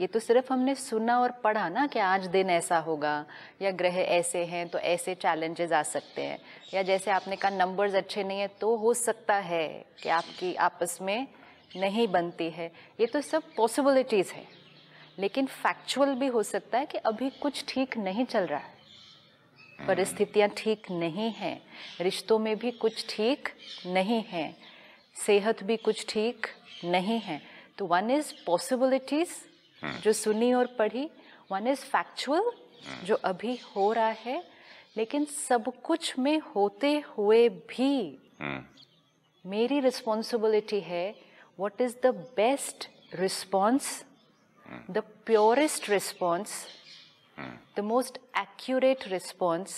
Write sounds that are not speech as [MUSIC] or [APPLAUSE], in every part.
ये तो सिर्फ हमने सुना और पढ़ा ना कि आज दिन ऐसा होगा या ग्रह ऐसे हैं तो ऐसे चैलेंजेस आ सकते हैं या जैसे आपने कहा नंबर्स अच्छे नहीं है तो हो सकता है कि आपकी आपस में नहीं बनती है ये तो सब पॉसिबिलिटीज़ है लेकिन फैक्चुअल भी हो सकता है कि अभी कुछ ठीक नहीं चल रहा है परिस्थितियाँ ठीक नहीं हैं रिश्तों में भी कुछ ठीक नहीं है सेहत भी कुछ ठीक नहीं है तो वन इज़ पॉसिबिलिटीज़ हाँ। जो सुनी और पढ़ी वन इज फैक्चुअल जो अभी हो रहा है लेकिन सब कुछ में होते हुए भी हाँ। मेरी रिस्पॉन्सिबिलिटी है what is the best response the purest response the most accurate response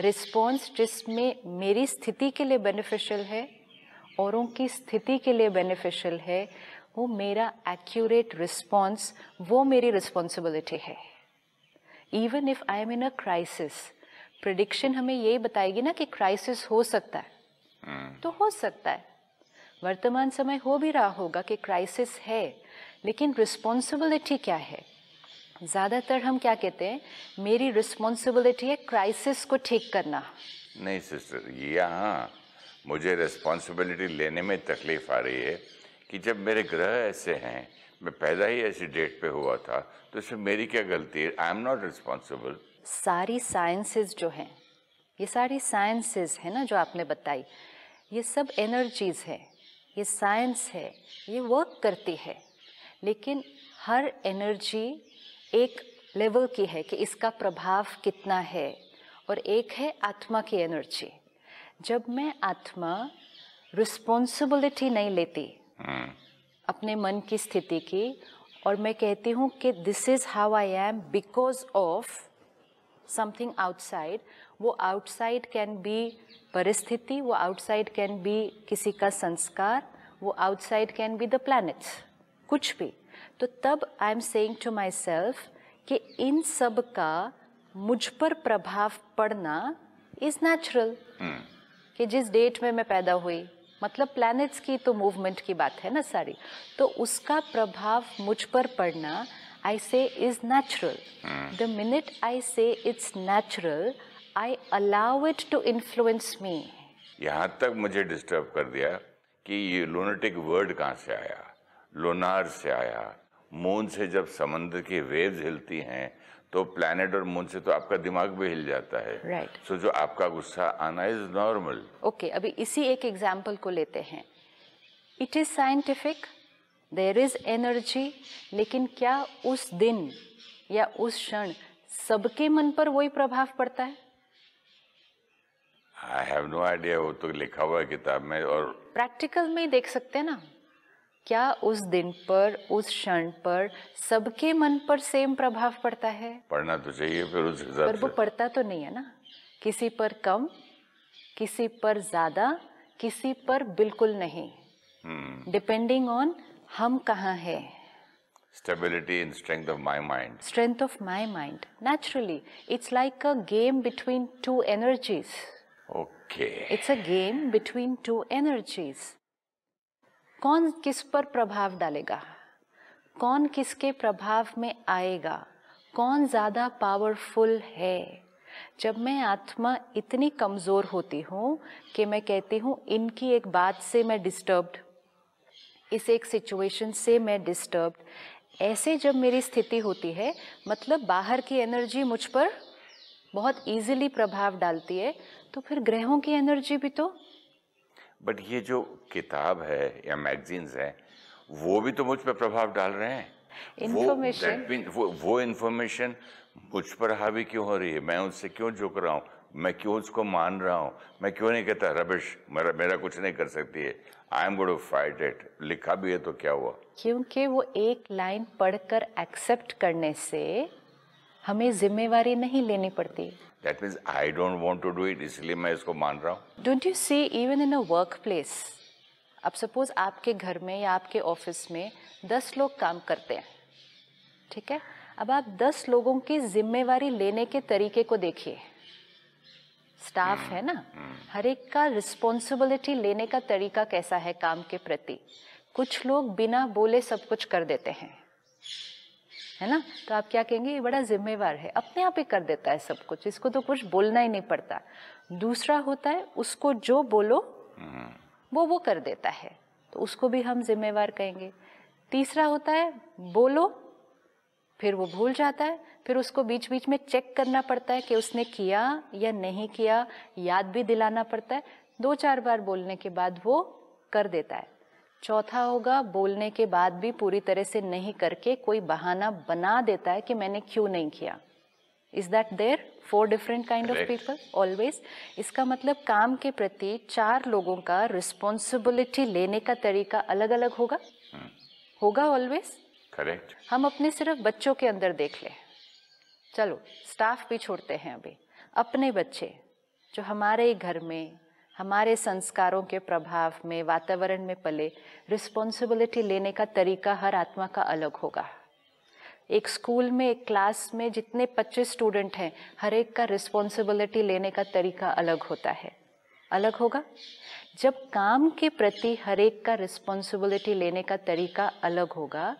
response जिसमें मेरी स्थिति के लिए बेनिफिशियल है औरों की स्थिति के लिए बेनिफिशियल है वो मेरा एक्यूरेट रिस्पॉन्स वो मेरी रिस्पॉन्सिबिलिटी है even if I am in a crisis prediction हमें यही बताएगी ना कि क्राइसिस हो सकता है हम्म। तो हो सकता है वर्तमान समय हो भी रहा होगा कि क्राइसिस है लेकिन रिस्पॉन्सिबिलिटी क्या है ज़्यादातर हम क्या कहते हैं मेरी रिस्पॉन्सिबिलिटी है क्राइसिस को ठीक करना नहीं सिस्टर यहाँ मुझे रिस्पॉन्सिबिलिटी लेने में तकलीफ आ रही है कि जब मेरे ग्रह ऐसे हैं मैं पैदा ही ऐसी डेट पे हुआ था तो इसमें मेरी क्या गलती है आई एम नॉट रिस्पॉन्सिबल सारी साइंसेस जो हैं ये सारी साइंसेस है ना जो आपने बताई ये सब एनर्जीज है ये साइंस है ये वर्क करती है लेकिन हर एनर्जी एक लेवल की है कि इसका प्रभाव कितना है और एक है आत्मा की एनर्जी जब मैं आत्मा रिस्पॉन्सिबिलिटी नहीं लेती अपने मन की स्थिति की और मैं कहती हूँ कि this is how I am because of something outside वो आउटसाइड कैन बी परिस्थिति वो आउटसाइड कैन बी किसी का संस्कार वो outside can be the planets कुछ भी तो तब I am saying to myself कि इन सब का मुझ पर प्रभाव पड़ना इज़ नेचुरल hmm. कि जिस डेट में मैं पैदा हुई मतलब प्लैनेट्स की तो मूवमेंट की बात है ना सारी तो उसका प्रभाव मुझ पर पड़ना I say is natural the minute I say it's natural I allow it to influence me यहाँ तक मुझे डिस्टर्ब कर दिया कि ये लोनेटिक वर्ड कहाँ से आया लोनार से आया मून से जब समंदर की वेव्स हिलती हैं तो प्लैनेट और मून से तो आपका दिमाग भी हिल जाता है राइट right. सो so, जो आपका गुस्सा आना इज नॉर्मल ओके अभी इसी एक एग्जाम्पल को लेते हैं it is scientific there is energy लेकिन क्या उस दिन या उस क्षण सबके मन पर वही प्रभाव पड़ता है आई हैव नो आइडिया वो तो लिखा हुआ है किताब में और प्रैक्टिकल में देख सकते हैं ना क्या उस दिन पर उस क्षण पर सबके मन पर सेम प्रभाव पड़ता है पढ़ना तो चाहिए फिर उस हिसाब पर वो पड़ता तो नहीं है ना किसी पर कम किसी पर ज्यादा किसी पर बिल्कुल नहीं डिपेंडिंग हम्म। ऑन हम कहाँ हैं stability in strength of my mind strength of my mind naturally it's like a game between two energies okay it's a game between two energies कौन किस पर प्रभाव डालेगा कौन किसके प्रभाव में आएगा कौन ज़्यादा पावरफुल है जब मैं आत्मा इतनी कमज़ोर होती हूँ कि मैं कहती हूँ इनकी एक बात से मैं डिस्टर्ब्ड इस एक सिचुएशन से मैं डिस्टर्ब्ड ऐसे जब मेरी स्थिति होती है मतलब बाहर की एनर्जी मुझ पर बहुत इजीली प्रभाव डालती है तो फिर ग्रहों की एनर्जी भी तो बट ये जो किताब है या मैगजीन्स हैं वो भी तो मुझ पर प्रभाव डाल रहे हैं इन्फॉर्मेशन वो इन्फॉर्मेशन मुझ पर हावी क्यों हो रही है मैं उससे क्यों झुक रहा हूँ मैं क्यों उसको मान रहा हूँ मैं क्यों नहीं कहता रबिश मेरा मेरा कुछ नहीं कर सकती है I am god fight it लिखा भी है तो क्या हुआ क्योंकि वो एक लाइन पढ़कर एक्सेप्ट करने से हमें जिम्मेवारी नहीं लेनी पड़ती that means I don't want to do it इसलिए मैं इसको मान रहा हूँ don't you see even in a work place अब सपोज आपके घर में या आपके ऑफिस में दस लोग काम करते हैं ठीक है अब आप दस लोगों की जिम्मेवारी लेने के तरीके को देखिए स्टाफ hmm, है ना hmm. हर एक का रिस्पॉन्सिबिलिटी लेने का तरीका कैसा है काम के प्रति कुछ लोग बिना बोले सब कुछ कर देते हैं है ना तो आप क्या कहेंगे ये बड़ा जिम्मेवार है अपने आप ही कर देता है सब कुछ इसको तो कुछ बोलना ही नहीं पड़ता दूसरा होता है उसको जो बोलो वो वो कर देता है तो उसको भी हम जिम्मेवार कहेंगे तीसरा होता है बोलो फिर वो भूल जाता है फिर उसको बीच बीच में चेक करना पड़ता है कि उसने किया या नहीं किया याद भी दिलाना पड़ता है दो चार बार बोलने के बाद वो कर देता है चौथा होगा बोलने के बाद भी पूरी तरह से नहीं करके कोई बहाना बना देता है कि मैंने क्यों नहीं किया is that there four different kind of people always इसका मतलब काम के प्रति चार लोगों का रिस्पॉन्सिबिलिटी लेने का तरीका अलग अलग होगा hmm. होगा ऑलवेज करेक्ट हम अपने सिर्फ बच्चों के अंदर देख ले चलो स्टाफ भी छोड़ते हैं अभी अपने बच्चे जो हमारे ही घर में हमारे संस्कारों के प्रभाव में वातावरण में पले रिस्पॉन्सिबिलिटी लेने का तरीका हर आत्मा का अलग होगा एक स्कूल में एक क्लास में जितने 25 स्टूडेंट हैं हर एक का रिस्पॉन्सिबिलिटी लेने का तरीका अलग होता है अलग होगा जब काम के प्रति हर एक का रिस्पॉन्सिबिलिटी लेने का तरीका अलग होगा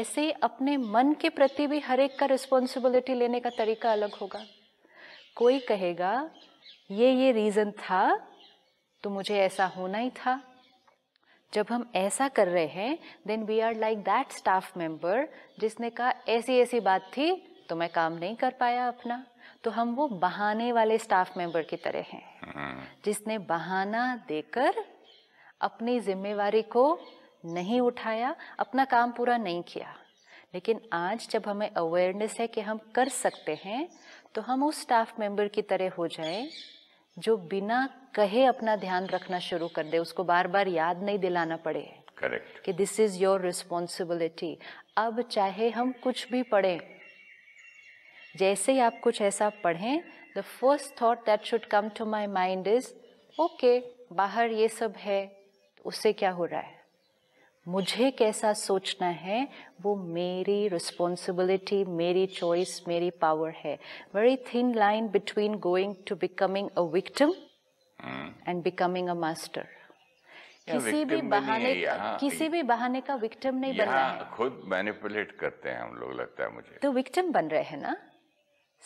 ऐसे अपने मन के प्रति भी हर एक का रिस्पॉन्सिबिलिटी लेने का तरीका अलग होगा कोई कहेगा ये ये रीज़न था तो मुझे ऐसा होना ही था जब हम ऐसा कर रहे हैं then we are like that staff member जिसने कहा ऐसी ऐसी बात थी तो मैं काम नहीं कर पाया अपना तो हम वो बहाने वाले स्टाफ मेंबर की तरह हैं हाँ। जिसने बहाना देकर अपनी जिम्मेवारी को नहीं उठाया अपना काम पूरा नहीं किया लेकिन आज जब हमें अवेयरनेस है कि हम कर सकते हैं तो हम उस स्टाफ मेंबर की तरह हो जाएं जो बिना कहे अपना ध्यान रखना शुरू कर दे उसको बार बार याद नहीं दिलाना पड़े करेक्ट कि दिस इज योर रिस्पॉन्सिबिलिटी अब चाहे हम कुछ भी पढ़ें जैसे ही आप कुछ ऐसा पढ़ें the first thought that should come to my mind is okay बाहर ये सब है उससे क्या हो रहा है मुझे कैसा सोचना है वो मेरी रिस्पॉन्सिबिलिटी मेरी चॉइस मेरी पावर है very thin line between going to becoming a victim and becoming a master किसी भी बहाने किसी भी बहाने का विक्टिम नहीं बनना है खुद मैनिपुलेट करते हैं हम लोग लगता है मुझे तो विक्टिम बन रहे हैं ना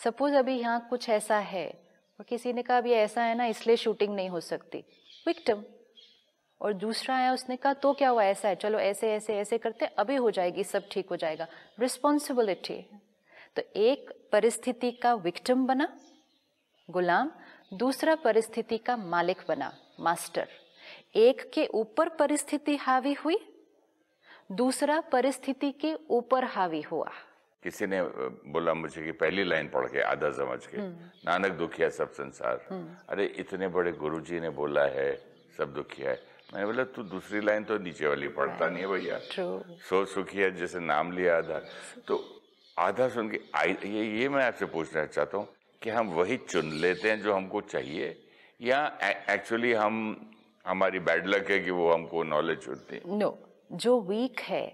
सपोज अभी यहाँ कुछ ऐसा है और किसी ने कहा अभी ऐसा है ना इसलिए शूटिंग नहीं हो सकती विक्टिम और दूसरा आया उसने कहा तो क्या हुआ ऐसा है चलो ऐसे ऐसे ऐसे करते अभी हो जाएगी सब ठीक हो जाएगा रिस्पॉन्सिबिलिटी तो एक परिस्थिति का विक्टिम बना गुलाम दूसरा परिस्थिति का मालिक बना मास्टर एक के ऊपर परिस्थिति हावी हुई दूसरा परिस्थिति के ऊपर हावी हुआ किसी ने बोला मुझे कि पहली लाइन पढ़ के आधा समझ के हम्म। नानक दुखिया सब संसार हम्म। अरे इतने बड़े गुरुजी ने बोला है सब दुखिया है मैंने बोला तू दूसरी लाइन तो नीचे वाली पढ़ता नहीं है भैया सो सुखी है जैसे नाम लिया आधा तो आधा सुन के ये ये मैं आपसे पूछना चाहता हूँ कि हम वही चुन लेते हैं जो हमको चाहिए या एक्चुअली हम हमारी बैड लक है कि वो हमको नॉलेज चुनते नो जो वीक है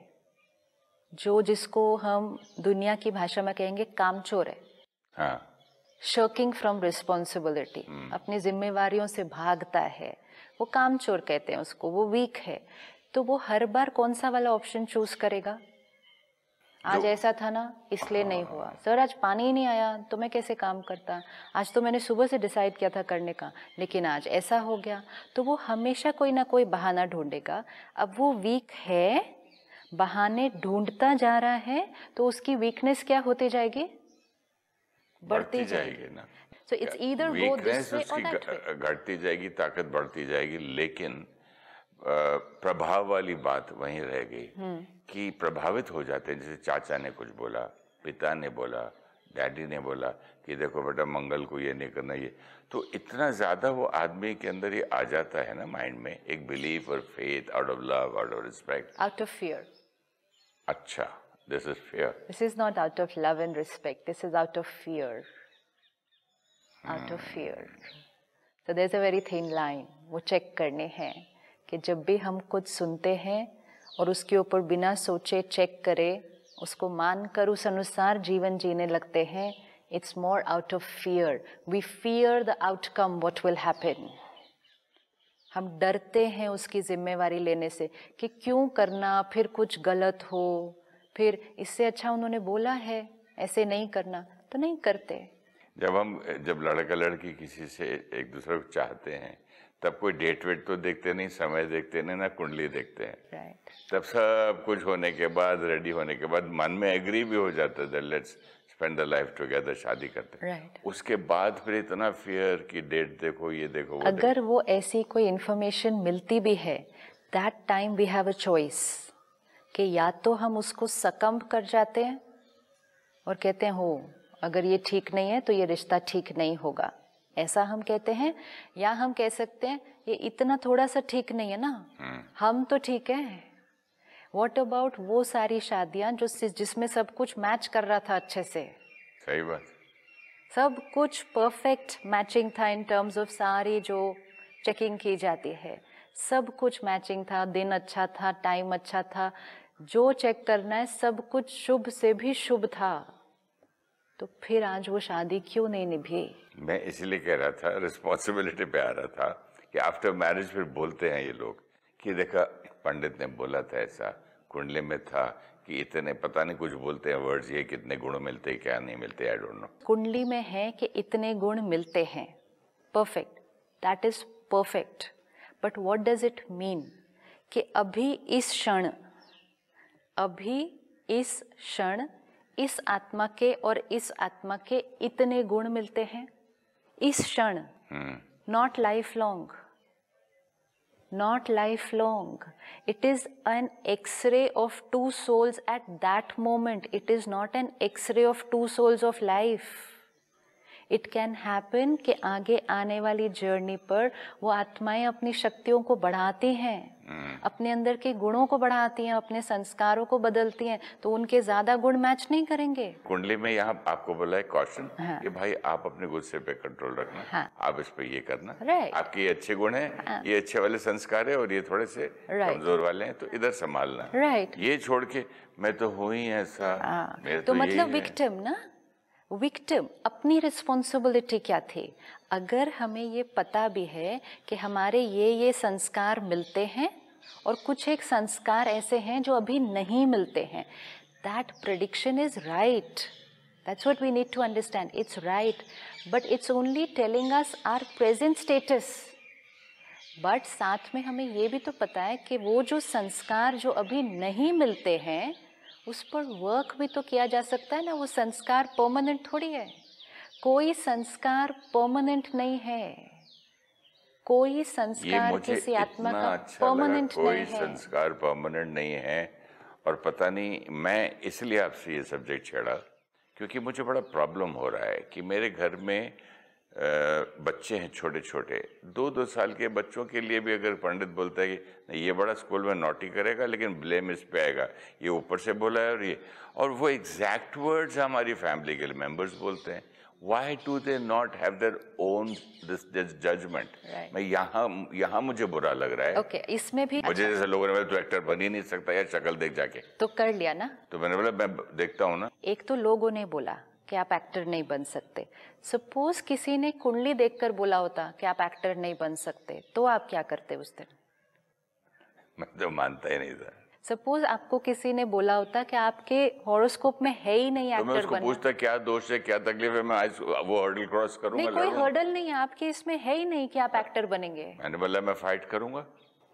जो जिसको हम दुनिया की भाषा में कहेंगे कामचोर है हाँ शर्किंग फ्रॉम रिस्पॉन्सिबिलिटी अपनी जिम्मेवारियों से भागता है वो कामचोर कहते हैं उसको वो वीक है तो वो हर बार कौन सा वाला ऑप्शन चूज करेगा आज ऐसा था ना इसलिए नहीं हाँ। हुआ सर आज पानी ही नहीं आया तो मैं कैसे काम करता आज तो मैंने सुबह से डिसाइड किया था करने का लेकिन आज ऐसा हो गया तो वो हमेशा कोई ना कोई बहाना ढूंढेगा अब वो वीक है बहाने ढूंढता जा रहा है तो उसकी वीकनेस क्या होती जाएगी बढ़ती जाएगी ना so it's either go this way और दैट घटती जाएगी ताकत बढ़ती जाएगी लेकिन प्रभाव वाली बात वहीं रह गई हम्म। कि प्रभावित हो जाते हैं जैसे चाचा ने कुछ बोला पिता ने बोला डैडी ने बोला कि देखो बेटा मंगल को ये नहीं करना ये तो इतना ज़्यादा वो आदमी के अंदर ये आ जाता है ना माइंड में एक बिलीफ और faith out of love out of respect out of fear अच्छा this is fear this is not out of love and respect this is out of fear out of fear तो there is a very thin line वो check करने हैं कि जब भी हम कुछ सुनते हैं और उसके ऊपर बिना सोचे चेक करे उसको मान कर उस अनुसार जीवन जीने लगते हैं it's more out of fear we fear the outcome what will happen हम डरते हैं उसकी जिम्मेवारी लेने से कि क्यों करना फिर कुछ गलत हो फिर इससे अच्छा उन्होंने बोला है ऐसे नहीं करना तो नहीं करते जब हम जब लड़का लड़की किसी से एक दूसरे को चाहते हैं तब कोई डेट वेट तो देखते नहीं समय देखते नहीं ना कुंडली देखते हैं right. तब सब कुछ होने के बाद रेडी होने के बाद मन में एग्री भी हो जाता है let's spend the life together शादी करते right. उसके बाद फिर इतना फियर कि डेट देखो ये देखो वो अगर देखो। वो ऐसी कोई इन्फॉर्मेशन मिलती भी है that time we have a choice कि या तो हम उसको सकम्प कर जाते हैं और कहते हैं हो अगर ये ठीक नहीं है तो ये रिश्ता ठीक नहीं होगा ऐसा हम कहते हैं या हम कह सकते हैं ये इतना थोड़ा सा ठीक नहीं है ना हम्म। हम तो ठीक है वॉट अबाउट वो सारी शादियां जो जिसमें सब कुछ मैच कर रहा था अच्छे से सही बात सब कुछ परफेक्ट मैचिंग था इन टर्म्स ऑफ सारी जो चेकिंग की जाती है सब कुछ मैचिंग था दिन अच्छा था टाइम अच्छा था जो चेक करना है सब कुछ शुभ से भी शुभ था तो फिर आज वो शादी क्यों नहीं निभी मैं इसलिए कह रहा था रिस्पॉन्सिबिलिटी पे आ रहा था कि आफ्टर मैरिज फिर बोलते हैं ये लोग कि देखा पंडित ने बोला था ऐसा कुंडली में था कि इतने पता नहीं कुछ बोलते हैं वर्ड्स ये कितने गुण मिलते हैं क्या नहीं मिलते आई डोंट नो कुंडली में है कि इतने गुण मिलते हैं perfect that is perfect but what does it mean कि अभी इस क्षण अभी इस क्षण इस आत्मा के और इस आत्मा के इतने गुण मिलते हैं इस क्षण not life long not life long it is an x-ray of two souls at that moment it is not an x-ray of two souls of life it can happen कि आगे आने वाली जर्नी पर वो आत्माएं अपनी शक्तियों को बढ़ाती हैं hmm. अपने अंदर के गुणों को बढ़ाती हैं अपने संस्कारों को बदलती हैं तो उनके ज्यादा गुण मैच नहीं करेंगे कुंडली में यहाँ आपको बोला है कॉशन हाँ। कि भाई आप अपने गुस्से पे कंट्रोल रखना हाँ। आप इस पे ये करना आपके ये अच्छे गुण हैं हाँ। ये अच्छे वाले संस्कार है और ये थोड़े से कमजोर वाले हैं तो इधर संभालना राइट ये छोड़ के मैं तो हूँ ही ऐसा हाँ। तो, तो मतलब विक्टिम ना विक्टिम अपनी रिस्पॉन्सिबिलिटी क्या थी अगर हमें ये पता भी है कि हमारे ये ये संस्कार मिलते हैं और कुछ एक संस्कार ऐसे हैं जो अभी नहीं मिलते हैं that prediction is right that's what we need to understand it's right but it's only telling us our present status but साथ में हमें ये भी तो पता है कि वो जो संस्कार जो अभी नहीं मिलते हैं उस पर वर्क भी तो किया जा सकता है ना वो संस्कार परमानेंट थोड़ी है कोई संस्कार परमानेंट नहीं है कोई संस्कार किसी आत्मा का अच्छा परमानेंट नहीं है कोई संस्कार परमानेंट नहीं है और पता नहीं मैं इसलिए आपसे ये सब्जेक्ट छेड़ा क्योंकि मुझे बड़ा प्रॉब्लम हो रहा है कि मेरे घर में बच्चे हैं छोटे छोटे दो दो साल के बच्चों के लिए भी अगर पंडित बोलता है कि ये बड़ा स्कूल में नोटी करेगा लेकिन ब्लेम इस पे आएगा ये ऊपर से बोला है और ये और वो एग्जैक्ट वर्ड्स हमारी फैमिली के मेम्बर्स बोलते हैं why do they not have their own this this judgement मैं यहाँ यहाँ मुझे बुरा लग रहा है ओके okay, इसमें भी मुझे अच्छा- जैसे लोगों ने बोला तो एक्टर बन ही नहीं सकता यार शक्ल देख जाके तो कर लिया ना तो मैंने बोला मैं देखता हूँ ना एक तो लोगों ने बोला कि आप एक्टर नहीं बन सकते सपोज किसी ने कुंडली देखकर बोला होता कि आप एक्टर नहीं बन सकते तो आप क्या करते उस दिन मैं तो मानता ही नहीं था सपोज आपको किसी ने बोला होता कि आपके हॉरोस्कोप में है ही नहीं एक्टर तो मैं उसको पूछता क्या दोष है क्या तकलीफ है मैं वो हर्डल क्रॉस करूंगा नहीं कोई हर्डल नहीं है आपके इसमें है ही नहीं कि आप एक्टर हाँ। बनेंगे मैंने बोला मैं फाइट करूंगा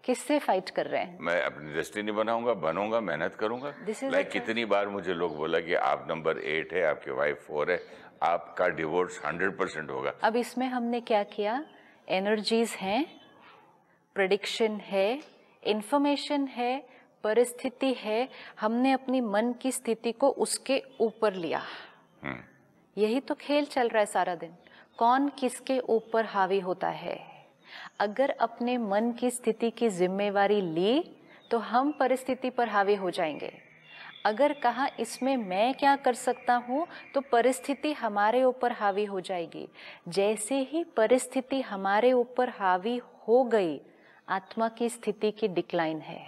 किससे फाइट कर रहे हैं मैं अपनी डेस्टिनी बनाऊंगा बनूंगा मेहनत करूंगा लाइक like कितनी बार मुझे लोग बोला कि आप नंबर एट है आपकी वाइफ फोर है आपका डिवोर्स हंड्रेड परसेंट होगा अब इसमें हमने क्या किया एनर्जीज हैं प्रडिक्शन है इंफॉर्मेशन है परिस्थिति है हमने अपनी मन की स्थिति को उसके ऊपर लिया हम्म। यही तो खेल चल रहा है सारा दिन कौन किसके ऊपर हावी होता है अगर अपने मन की स्थिति की जिम्मेवारी ली तो हम परिस्थिति पर हावी हो जाएंगे अगर कहा इसमें मैं क्या कर सकता हूँ तो परिस्थिति हमारे ऊपर हावी हो जाएगी जैसे ही परिस्थिति हमारे ऊपर हावी हो गई आत्मा की स्थिति की डिक्लाइन है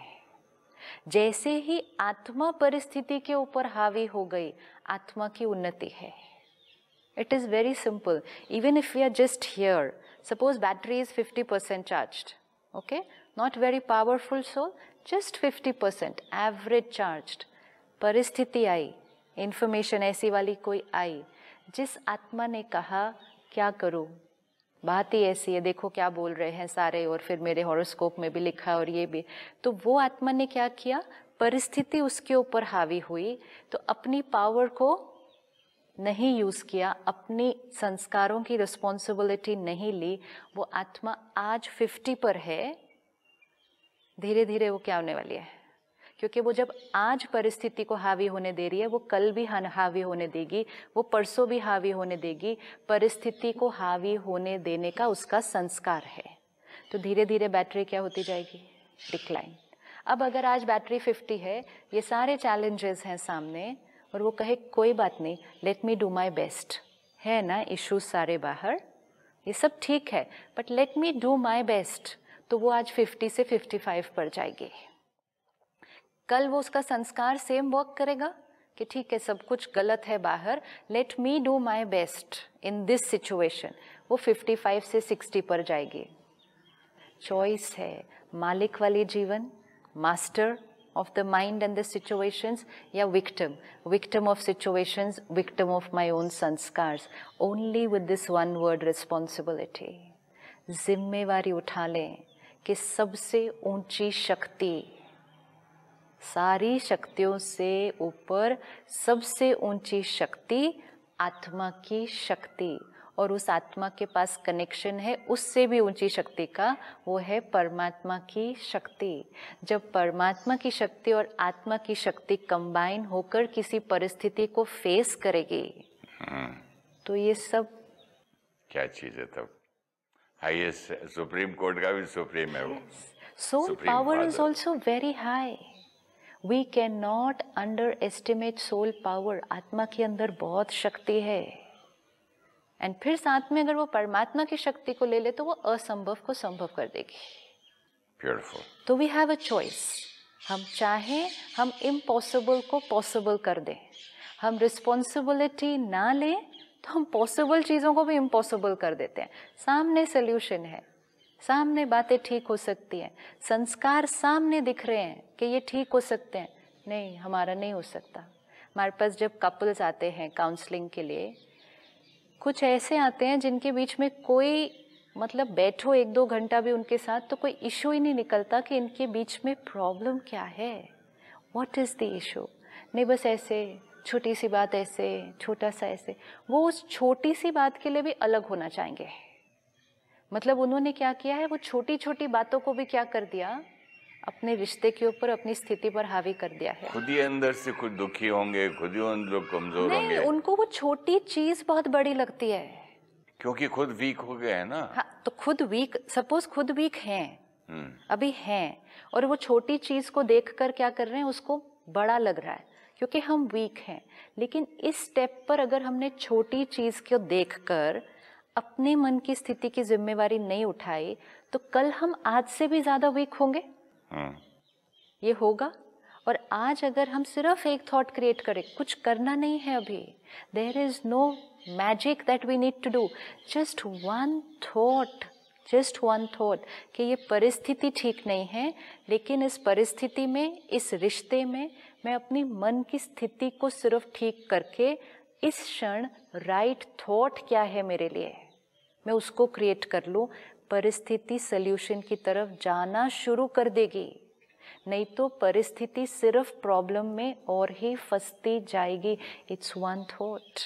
जैसे ही आत्मा परिस्थिति के ऊपर हावी हो गई आत्मा की उन्नति है it is very simple even if you are just here Suppose battery is 50% charged, okay? Not very powerful soul, just 50% average charged. परिस्थिति आई इन्फॉर्मेशन ऐसी वाली कोई आई जिस आत्मा ने कहा क्या करूँ बात ही ऐसी है देखो क्या बोल रहे हैं सारे और फिर मेरे हॉरोस्कोप में भी लिखा और ये भी तो वो आत्मा ने क्या किया परिस्थिति उसके ऊपर हावी हुई तो अपनी पावर को नहीं यूज़ किया अपने संस्कारों की रिस्पॉन्सिबिलिटी नहीं ली वो आत्मा आज फिफ्टी पर है धीरे धीरे वो क्या होने वाली है क्योंकि वो जब आज परिस्थिति को हावी होने दे रही है वो कल भी हावी होने देगी वो परसों भी हावी होने देगी परिस्थिति को हावी होने देने का उसका संस्कार है तो धीरे धीरे बैटरी क्या होती जाएगी डिक्लाइन अब अगर आज बैटरी 50 है ये सारे चैलेंजेस हैं सामने और वो कहे कोई बात नहीं let me do my best है ना इश्यूज सारे बाहर ये सब ठीक है but let me do my best तो वो आज 50 से 55 पर जाएगी कल वो उसका संस्कार सेम वर्क करेगा कि ठीक है सब कुछ गलत है बाहर let me do my best in this situation वो 55 से 60 पर जाएगी चॉइस है मालिक वाली जीवन master of the mind and the situations yeah victim victim of situations victim of my own sanskars only with this one word responsibility zimmevari utha le ki sabse unchi shakti सारी शक्तियों से ऊपर सबसे ऊंची शक्ति आत्मा की शक्ति और उस आत्मा के पास कनेक्शन है उससे भी ऊंची शक्ति का वो है परमात्मा की शक्ति जब परमात्मा की शक्ति और आत्मा की शक्ति कंबाइन होकर किसी परिस्थिति को फेस करेगी हाँ। तो ये सब क्या चीज है तब हाईएस्ट सुप्रीम कोर्ट का भी सुप्रीम है वो soul power is also very high we can not underestimate soul power आत्मा के अंदर बहुत शक्ति है एंड फिर साथ में अगर वो परमात्मा की शक्ति को ले ले तो वो असंभव को संभव कर देगी Beautiful. तो वी हैव अ चॉइस हम चाहें हम इम्पॉसिबल को पॉसिबल कर दें हम रिस्पॉन्सिबिलिटी ना लें तो हम पॉसिबल चीज़ों को भी इम्पॉसिबल कर देते हैं सामने सोल्यूशन है सामने बातें ठीक हो सकती हैं संस्कार सामने दिख रहे हैं कि ये ठीक हो सकते हैं नहीं हमारा नहीं हो सकता हमारे पास जब कपल्स आते हैं काउंसलिंग के लिए कुछ ऐसे आते हैं जिनके बीच में कोई मतलब बैठो एक दो घंटा भी उनके साथ तो कोई इशू ही नहीं निकलता कि इनके बीच में प्रॉब्लम क्या है वॉट इज़ द इशू नहीं बस ऐसे छोटी सी बात ऐसे छोटा सा ऐसे वो उस छोटी सी बात के लिए भी अलग होना चाहेंगे मतलब उन्होंने क्या किया है वो छोटी छोटी बातों को भी क्या कर दिया अपने रिश्ते के ऊपर अपनी स्थिति पर हावी कर दिया है खुद ही अंदर से कुछ दुखी होंगे खुद ही अंदर कमजोर होंगे उनको वो छोटी चीज बहुत बड़ी लगती है क्योंकि खुद वीक हो गए है ना हाँ, तो खुद वीक सपोज खुद वीक हैं हम्म। अभी हैं और वो छोटी चीज को देखकर क्या कर रहे हैं उसको बड़ा लग रहा है क्योंकि हम वीक हैं लेकिन इस स्टेप पर अगर हमने छोटी चीज को देखकर अपने मन की स्थिति की जिम्मेवारी नहीं उठाई तो कल हम आज से भी ज्यादा वीक होंगे हाँ। ये होगा और आज अगर हम सिर्फ एक थॉट क्रिएट करें कुछ करना नहीं है अभी there is no magic that we need to do just one thought just one thought कि ये परिस्थिति ठीक नहीं है लेकिन इस परिस्थिति में इस रिश्ते में मैं अपनी मन की स्थिति को सिर्फ ठीक करके इस क्षण राइट थॉट क्या है मेरे लिए मैं उसको क्रिएट कर लूँ परिस्थिति सल्यूशन की तरफ जाना शुरू कर देगी नहीं तो परिस्थिति सिर्फ प्रॉब्लम में और ही फंसती जाएगी इट्स वन थॉट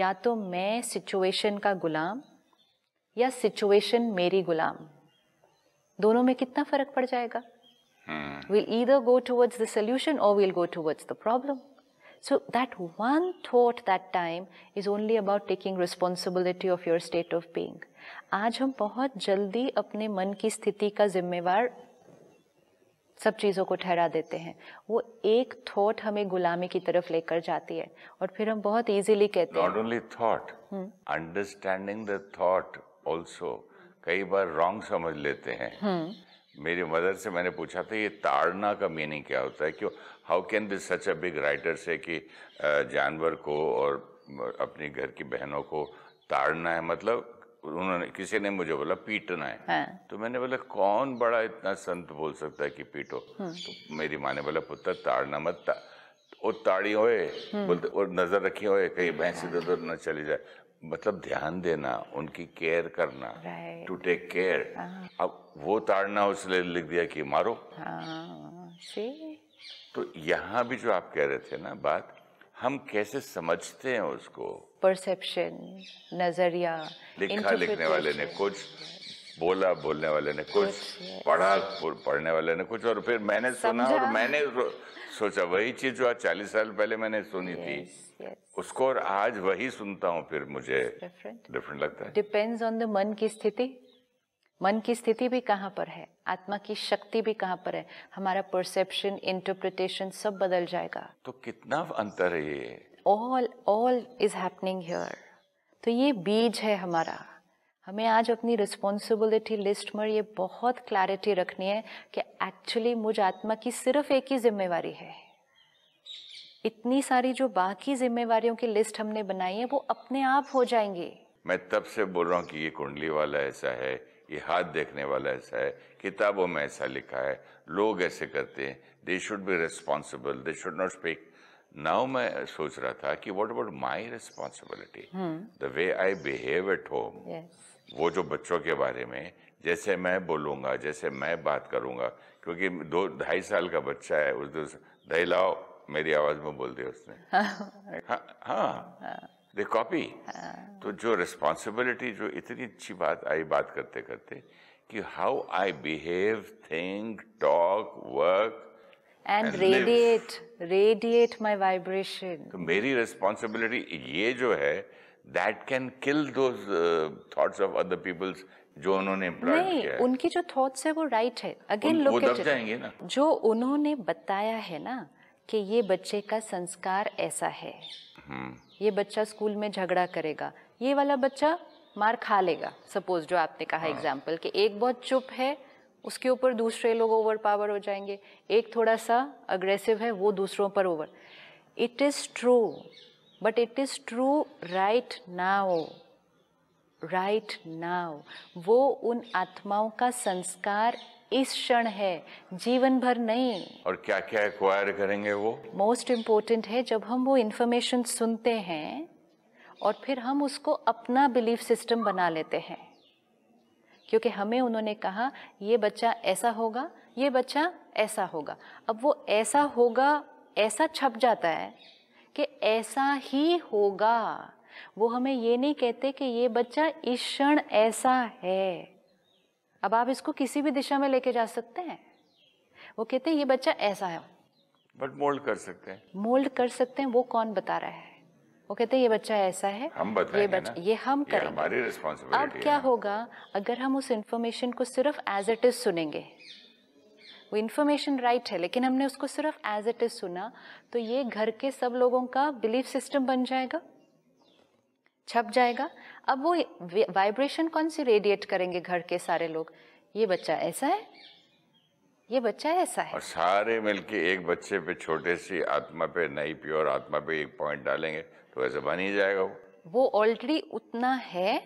या तो मैं सिचुएशन का गुलाम या सिचुएशन मेरी गुलाम दोनों में कितना फर्क पड़ जाएगा will either go towards the solution और will go towards the problem so that one thought that time is only about taking responsibility of your state of being आज हम बहुत जल्दी अपने मन की स्थिति का जिम्मेवार सब चीज़ों को ठहरा देते हैं वो एक थॉट हमें गुलामी की तरफ लेकर जाती है और फिर हम बहुत इजीली कहते हैं not only thought understanding the thought also कई बार रॉन्ग समझ लेते हैं हम्म। मेरी मदर से मैंने पूछा था ये ताड़ना का मीनिंग क्या होता है क्यों how can this such a big writer से कि जानवर को और अपने घर की बहनों को ताड़ना है मतलब उन्होंने किसी ने मुझे बोला पीटना है हाँ। तो मैंने बोला कौन बड़ा इतना संत बोल सकता है कि पीटो हम्म। तो मेरी माँ ने बोला पुत्र ताड़ना मत ता, वो ताड़ी होए हम्म। बोलते और नजर रखी होए कहीं भैंस इधर उधर न चली जाए मतलब ध्यान देना उनकी केयर करना टू टेक केयर हाँ। अब वो ताड़ना उसने लिख दिया कि मारो हाँ, तो यहाँ भी जो आप कह रहे थे ना बात हम कैसे समझते हैं उसको परसेप्शन नजरिया लिखा लिखने वाले ने कुछ बोला बोलने वाले ने कुछ, पढ़ा पढ़ने वाले ने कुछ और फिर मैंने सुना और मैंने सोचा वही चीज जो आज चालीस साल पहले मैंने सुनी yes, थी yes. उसको और आज वही सुनता हूँ फिर मुझे डिफरेंट लगता है डिपेंड्स ऑन द मन की स्थिति मन की स्थिति भी कहाँ पर है आत्मा की शक्ति भी कहाँ पर है हमारा परसेप्शन इंटरप्रिटेशन सब बदल जाएगा तो कितना अंतर है ये all all is happening here तो ये बीज है हमारा हमें आज अपनी रिस्पॉन्सिबिलिटी लिस्ट में ये बहुत क्लैरिटी रखनी है कि एक्चुअली मुझ आत्मा की सिर्फ एक ही जिम्मेवारी है इतनी सारी जो बाकी जिम्मेवारियों की लिस्ट हमने बनाई है वो अपने आप हो जाएंगे मैं तब से बोल रहा हूँ कि ये कुंडली वाला ऐसा है ये हाथ देखने वाला ऐसा है किताबों में ऐसा लिखा है लोग ऐसे करते हैं they should be responsible they should not speak now मैं सोच रहा था कि what about my responsibility the way I behave at home वो जो बच्चों के बारे में जैसे मैं बोलूंगा जैसे मैं बात करूंगा क्योंकि दो ढाई साल का बच्चा है उस दिन दही लाओ मेरी आवाज में बोल दिया उसने [LAUGHS] हाँ, हाँ, हाँ दे कॉपी हाँ। तो जो रिस्पॉन्सिबिलिटी जो इतनी अच्छी बात आई बात करते करते कि how I behave think talk work and radiate radiate my vibration तो मेरी रिस्पॉन्सिबिलिटी ये जो है दैट कैन किल दो थॉट्स ऑफ अदर पीपल्स जो उन्होंने नहीं किया है। उनकी जो थॉट्स है वो राइट है अगेन लुक जाएंगे ना जो उन्होंने बताया है ना कि ये बच्चे का संस्कार ऐसा है ये बच्चा स्कूल में झगड़ा करेगा ये वाला बच्चा मार खा लेगा सपोज जो आपने कहा एग्जाम्पल हाँ। कि एक बहुत चुप है उसके ऊपर दूसरे लोग ओवर पावर हो जाएंगे एक थोड़ा सा अग्रेसिव है वो दूसरों पर over it is true but it is true right now right now वो उन आत्माओं का संस्कार इस क्षण है जीवन भर नहीं और क्या क्या एक्वायर करेंगे वो मोस्ट इम्पोर्टेंट है जब हम वो इन्फॉर्मेशन सुनते हैं और फिर हम उसको अपना बिलीफ सिस्टम बना लेते हैं क्योंकि हमें उन्होंने कहा ये बच्चा ऐसा होगा ये बच्चा ऐसा होगा अब वो ऐसा होगा ऐसा छप जाता है कि ऐसा ही होगा वो हमें ये नहीं कहते कि ये बच्चा इस क्षण ऐसा है अब आप इसको किसी भी दिशा में लेके जा सकते हैं वो कहते हैं ये बच्चा ऐसा है बट मोल्ड कर सकते हैं मोल्ड कर सकते हैं वो कौन बता रहा है वो कहते हैं ये बच्चा ऐसा है हम ये बच्चा ये हम करें हमारी अब क्या होगा अगर हम उस इन्फॉर्मेशन को सिर्फ एज इट इज सुनेंगे वो इन्फॉर्मेशन राइट right है लेकिन हमने उसको सिर्फ एज इट इज सुना तो ये घर के सब लोगों का बिलीफ सिस्टम बन जाएगा छप जाएगा अब वो वाइब्रेशन कौन सी रेडिएट करेंगे घर के सारे लोग ये बच्चा ऐसा है ये बच्चा ऐसा है और सारे मिलके एक बच्चे पे छोटे सी आत्मा पे नई प्योर आत्मा पे एक पॉइंट डालेंगे तो ऐसा बन ही जाएगा वो वो ऑलरेडी उतना है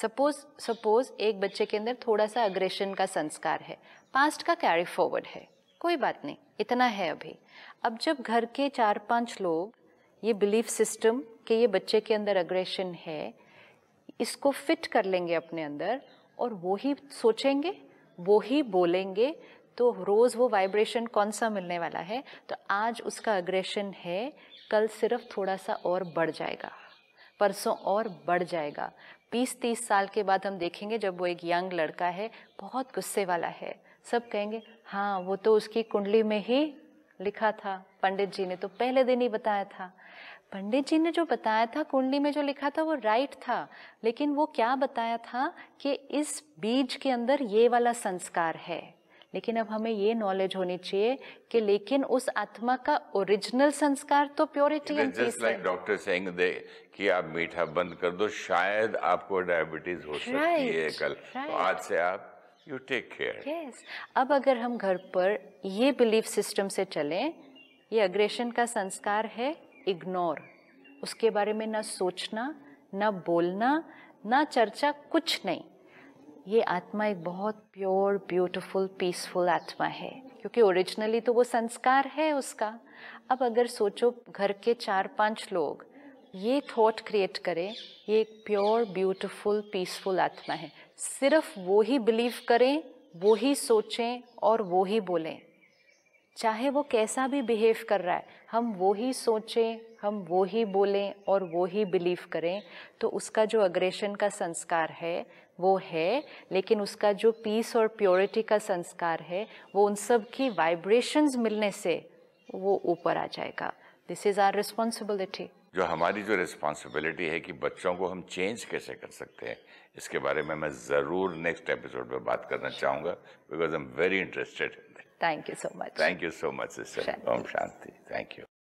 सपोज सपोज एक बच्चे के अंदर थोड़ा सा अग्रेशन का संस्कार है पास्ट का कैरी फॉरवर्ड है कोई बात नहीं इतना है अभी अब जब घर के चार पांच लोग ये बिलीफ सिस्टम कि ये बच्चे के अंदर अग्रेशन है इसको फिट कर लेंगे अपने अंदर और वो ही सोचेंगे वो ही बोलेंगे तो रोज़ वो वाइब्रेशन कौन सा मिलने वाला है तो आज उसका अग्रेशन है कल सिर्फ थोड़ा सा और बढ़ जाएगा परसों और बढ़ जाएगा बीस तीस साल के बाद हम देखेंगे जब वो एक यंग लड़का है बहुत गुस्से वाला है सब कहेंगे हाँ वो तो उसकी कुंडली में ही लिखा था पंडित जी ने तो पहले दिन ही बताया था पंडित जी ने जो बताया था कुंडली में जो लिखा था वो राइट था लेकिन वो क्या बताया था कि इस बीज के अंदर ये वाला संस्कार है लेकिन अब हमें ये नॉलेज होनी चाहिए कि लेकिन उस आत्मा का ओरिजिनल संस्कार तो purity and just like doctor saying they कि आप मीठा बंद कर दो शायद आपको डायबिटीज हो right, सकती है कल तो right. तो आज से आप यू टेक केयर यस अब अगर हम घर पर ये बिलीफ सिस्टम से चलें ये अग्रेशन का संस्कार है इग्नोर उसके बारे में ना सोचना ना बोलना ना चर्चा कुछ नहीं ये आत्मा एक बहुत प्योर ब्यूटीफुल पीसफुल आत्मा है क्योंकि ओरिजिनली तो वो संस्कार है उसका अब अगर सोचो घर के चार पांच लोग ये थॉट क्रिएट करें ये एक प्योर ब्यूटीफुल पीसफुल आत्मा है सिर्फ वो ही बिलीव करें वो ही सोचें और वो ही बोलें चाहे वो कैसा भी बिहेव कर रहा है हम वो ही सोचें हम वो ही बोलें और वो ही बिलीव करें तो उसका जो अग्रेशन का संस्कार है वो है लेकिन उसका जो पीस और प्योरिटी का संस्कार है वो उन सब की वाइब्रेशंस मिलने से वो ऊपर आ जाएगा दिस इज़ आर रिस्पॉन्सिबिलिटी जो हमारी जो रिस्पॉन्सिबिलिटी है कि बच्चों को हम चेंज कैसे कर सकते हैं इसके बारे में मैं ज़रूर नेक्स्ट एपिसोड में बात करना चाहूँगा because I am very interested Thank you so much. Thank you so much, sister. Shanti. Om Shanti. Thank you.